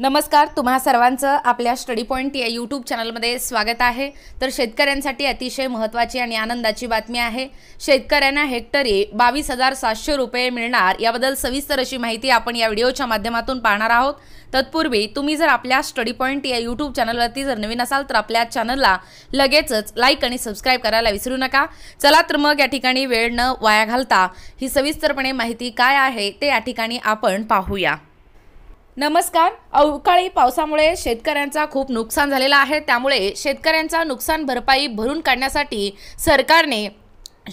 नमस्कार तुम्हा सर्वांचं आपल्या स्टडी पॉईंट या यूट्यूब चॅनलमध्ये स्वागत आहे तर शेतकऱ्यांसाठी अतिशय महत्त्वाची आणि आनंदाची बातमी आहे शेतकऱ्यांना हेक्टरी बावीस हजार सातशे रुपये मिळणार याबद्दल सविस्तर अशी माहिती आपण या व्हिडिओच्या माध्यमातून पाहणार आहोत तत्पूर्वी तुम्ही जर आपल्या स्टडी पॉईंट या यूट्यूब चॅनलवरती जर नवीन असाल तर आपल्या चॅनलला लगेचच लाईक आणि सबस्क्राईब करायला विसरू नका चला तर मग या ठिकाणी वेळ न वाया घालता ही सविस्तरपणे माहिती काय आहे ते या ठिकाणी आपण पाहूया नमस्कार अवकाळी पावसामुळे शेतकऱ्यांचा खूप नुकसान झालेला आहे त्यामुळे शेतकऱ्यांचा नुकसान भरपाई भरून काढण्यासाठी सरकारने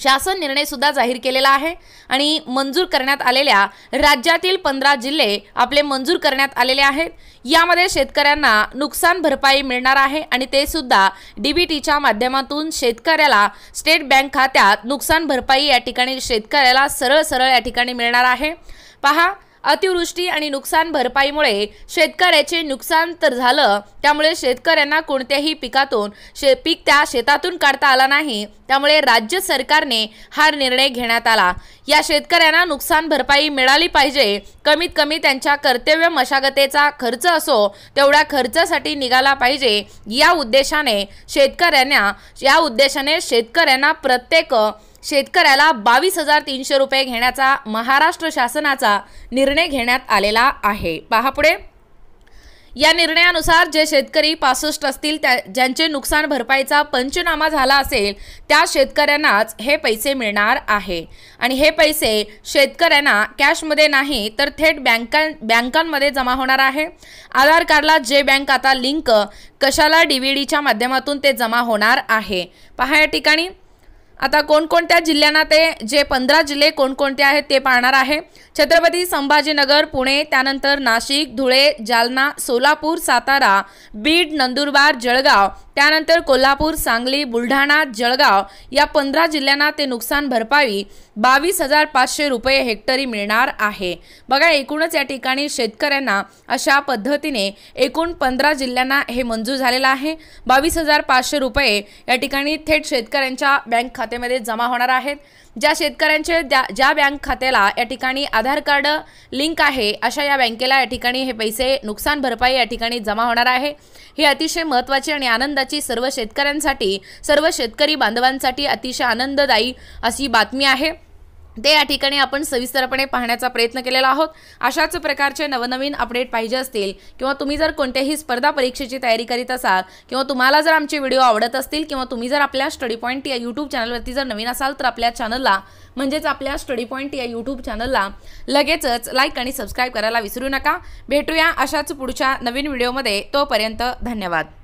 शासन निर्णयसुद्धा जाहीर केलेला आहे आणि मंजूर करण्यात आलेल्या राज्यातील पंधरा जिल्हे आपले मंजूर करण्यात आलेले आहेत यामध्ये शेतकऱ्यांना नुकसान भरपाई मिळणार आहे आणि ते सुद्धा डी बी टीच्या माध्यमातून शेतकऱ्याला स्टेट बँक खात्यात नुकसान भरपाई या ठिकाणी शेतकऱ्याला सरळ सरळ या ठिकाणी मिळणार आहे पहा अतिवृष्टी आणि नुकसान भरपाईमुळे शेतकऱ्याचे नुकसान तर झालं त्यामुळे शेतकऱ्यांना कोणत्याही पिकातून शे पीक त्या शेतातून काढता आला नाही त्यामुळे राज्य सरकारने हा निर्णय घेण्यात आला या शेतकऱ्यांना नुकसान भरपाई मिळाली पाहिजे कमीत कमी त्यांच्या कर्तव्य मशागतेचा खर्च असो तेवढ्या खर्चासाठी निघाला पाहिजे या उद्देशाने शेतकऱ्यांना या उद्देशाने शेतकऱ्यांना प्रत्येक शेतकऱ्याला बावीस हजार तीनशे रुपये घेण्याचा महाराष्ट्र शासनाचा निर्णय घेण्यात आलेला आहे पहा पुढे या निर्णयानुसार जे शेतकरी पासष्ट असतील त्या ज्यांचे नुकसान भरपाईचा पंचनामा झाला असेल त्या शेतकऱ्यांनाच हे पैसे मिळणार आहे आणि हे पैसे शेतकऱ्यांना कॅशमध्ये नाही तर थेट बँकां बँकांमध्ये जमा होणार आहे आधार कार्डला जे बँक आता लिंक कशाला डी व्ही डीच्या माध्यमातून ते जमा होणार आहे पहा या ठिकाणी आता कोणकोणत्या जिल्ह्यांना ते जे पंधरा जिल्हे कोणकोणते आहेत ते पाहणार आहे छत्रपती संभाजीनगर पुणे त्यानंतर नाशिक धुळे जालना सोलापूर सातारा बीड नंदुरबार जळगाव त्यानंतर कोल्हापूर सांगली बुलढाणा जळगाव या पंधरा जिल्ह्यांना ते नुकसान भरपाई बावीस हजार पाचशे रुपये हेक्टरी मिळणार आहे बघा एकूणच या ठिकाणी शेतकऱ्यांना अशा पद्धतीने एकूण पंधरा जिल्ह्यांना हे मंजूर झालेलं आहे बावीस हजार पाचशे रुपये या ठिकाणी थेट शेतकऱ्यांच्या बँक खात्यामध्ये जमा होणार आहेत ज्या शेतकऱ्यांचे ज्या बँक खात्याला या ठिकाणी आधार कार्ड लिंक आहे अशा या बँकेला या ठिकाणी हे पैसे नुकसान भरपाई या ठिकाणी जमा होणार आहे ही अतिशय महत्त्वाची आणि आनंदाची सर्व शेतकऱ्यांसाठी सर्व शेतकरी बांधवांसाठी अतिशय आनंददायी अशी बातमी आहे ते या ठिकाणी आपण सविस्तरपणे पाहण्याचा प्रयत्न केलेला आहोत अशाच प्रकारचे नवनवीन अपडेट पाहिजे असतील किंवा तुम्ही जर कोणत्याही स्पर्धा परीक्षेची तयारी करीत असाल किंवा तुम्हाला जर आमचे व्हिडिओ आवडत असतील किंवा तुम्ही जर आपल्या स्टडी पॉईंट या यूट्यूब चॅनलवरती जर नवीन असाल तर आपल्या चॅनलला म्हणजेच आपल्या स्टडी पॉईंट या यूट्यूब चॅनलला लगेचच लाईक आणि सबस्क्राईब करायला विसरू नका भेटूया अशाच पुढच्या नवीन व्हिडिओमध्ये तोपर्यंत धन्यवाद